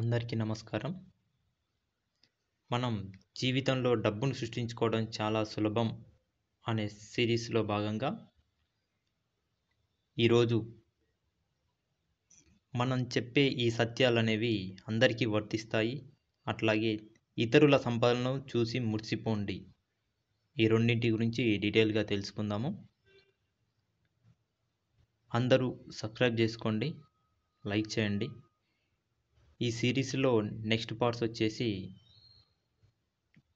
అందరికీ నమస్కారం మనం జీవితంలో డబ్బును సృష్టించుకోవడం చాలా సులభం అనే సిరీస్లో భాగంగా ఈరోజు మనం చెప్పే ఈ సత్యాలు అనేవి అందరికీ వర్తిస్తాయి అట్లాగే ఇతరుల సంపాదనను చూసి మురిసిపోండి ఈ రెండింటి గురించి డీటెయిల్గా తెలుసుకుందాము అందరూ సబ్స్క్రైబ్ చేసుకోండి లైక్ చేయండి ఈ సిరీస్లో నెక్స్ట్ పార్ట్స్ వచ్చేసి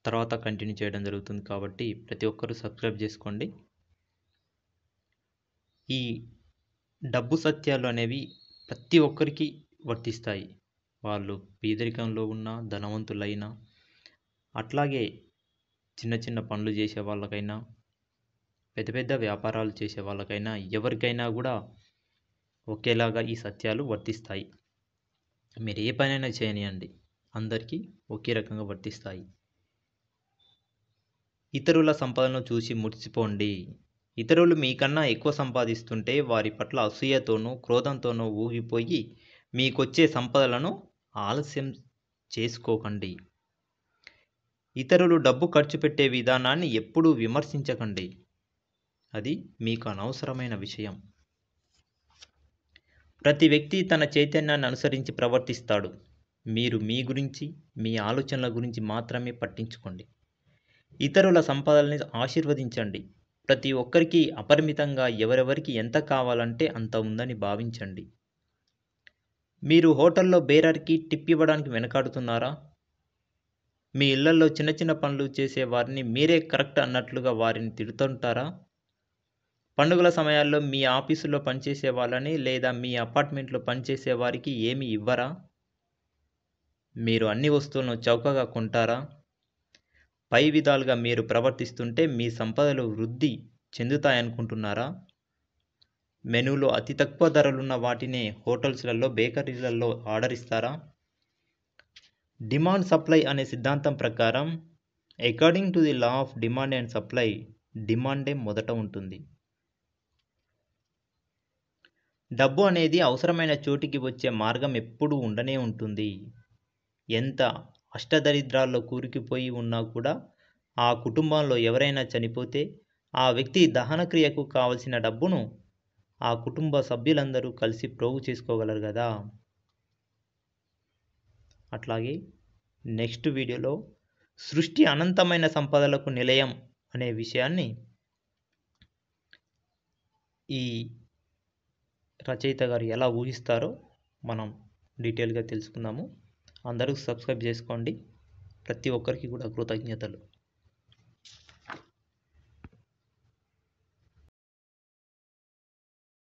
తర్వాత కంటిన్యూ చేయడం జరుగుతుంది కాబట్టి ప్రతి ఒక్కరూ సబ్స్క్రైబ్ చేసుకోండి ఈ డబ్బు సత్యాలు అనేవి ప్రతి ఒక్కరికి వర్తిస్తాయి వాళ్ళు పేదరికంలో ఉన్న ధనవంతులైనా అట్లాగే చిన్న చిన్న పనులు చేసే వాళ్ళకైనా పెద్ద పెద్ద వ్యాపారాలు చేసే వాళ్ళకైనా ఎవరికైనా కూడా ఒకేలాగా ఈ సత్యాలు వర్తిస్తాయి మీరు ఏ పనైనా చేయనియండి అందరికీ ఒకే రకంగా వర్తిస్తాయి ఇతరుల సంపాదనను చూసి ముడిచిపోండి ఇతరులు మీకన్నా ఎక్కువ సంపాదిస్తుంటే వారి పట్ల అసూయతోనూ క్రోధంతోనూ ఊగిపోయి మీకొచ్చే సంపదలను ఆలస్యం చేసుకోకండి ఇతరులు డబ్బు ఖర్చు పెట్టే విధానాన్ని ఎప్పుడూ విమర్శించకండి అది మీకు అనవసరమైన విషయం ప్రతి వ్యక్తి తన చైతన్యాన్ని అనుసరించి ప్రవర్తిస్తాడు మీరు మీ గురించి మీ ఆలోచనల గురించి మాత్రమే పట్టించుకోండి ఇతరుల సంపదల్ని ఆశీర్వదించండి ప్రతి ఒక్కరికి అపరిమితంగా ఎవరెవరికి ఎంత కావాలంటే అంత ఉందని భావించండి మీరు హోటల్లో బేరర్కి టిప్ ఇవ్వడానికి వెనకాడుతున్నారా మీ ఇళ్లలో చిన్న చిన్న పనులు చేసే వారిని మీరే కరెక్ట్ అన్నట్లుగా వారిని తిడుతుంటారా పండుగల సమయాల్లో మీ ఆఫీసులో పనిచేసే వాళ్ళని లేదా మీ అపార్ట్మెంట్లో పనిచేసే వారికి ఏమి ఇవ్వరా మీరు అన్ని వస్తువులను చౌకగా కొంటారా పై విధాలుగా మీరు ప్రవర్తిస్తుంటే మీ సంపదలు వృద్ధి చెందుతాయనుకుంటున్నారా మెనూలో అతి తక్కువ ధరలున్న వాటినే హోటల్స్లలో బేకరీలలో ఆర్డర్ ఇస్తారా డిమాండ్ సప్లై అనే సిద్ధాంతం ప్రకారం according to the law of demand and supply డిమాండే మొదట ఉంటుంది డబ్బు అనేది అవసరమైన చోటికి వచ్చే మార్గం ఎప్పుడూ ఉండనే ఉంటుంది ఎంత అష్టదరిద్రాల్లో కూరుకుపోయి ఉన్నా కూడా ఆ కుటుంబంలో ఎవరైనా చనిపోతే ఆ వ్యక్తి దహనక్రియకు కావలసిన డబ్బును ఆ కుటుంబ సభ్యులందరూ కలిసి ప్రోగు చేసుకోగలరు కదా అట్లాగే నెక్స్ట్ వీడియోలో సృష్టి అనంతమైన సంపదలకు నిలయం అనే విషయాన్ని ఈ రచయిత గారు ఎలా ఊహిస్తారో మనం డీటెయిల్గా తెలుసుకుందాము అందరూ సబ్స్క్రైబ్ చేసుకోండి ప్రతి ఒక్కరికి కూడా కృతజ్ఞతలు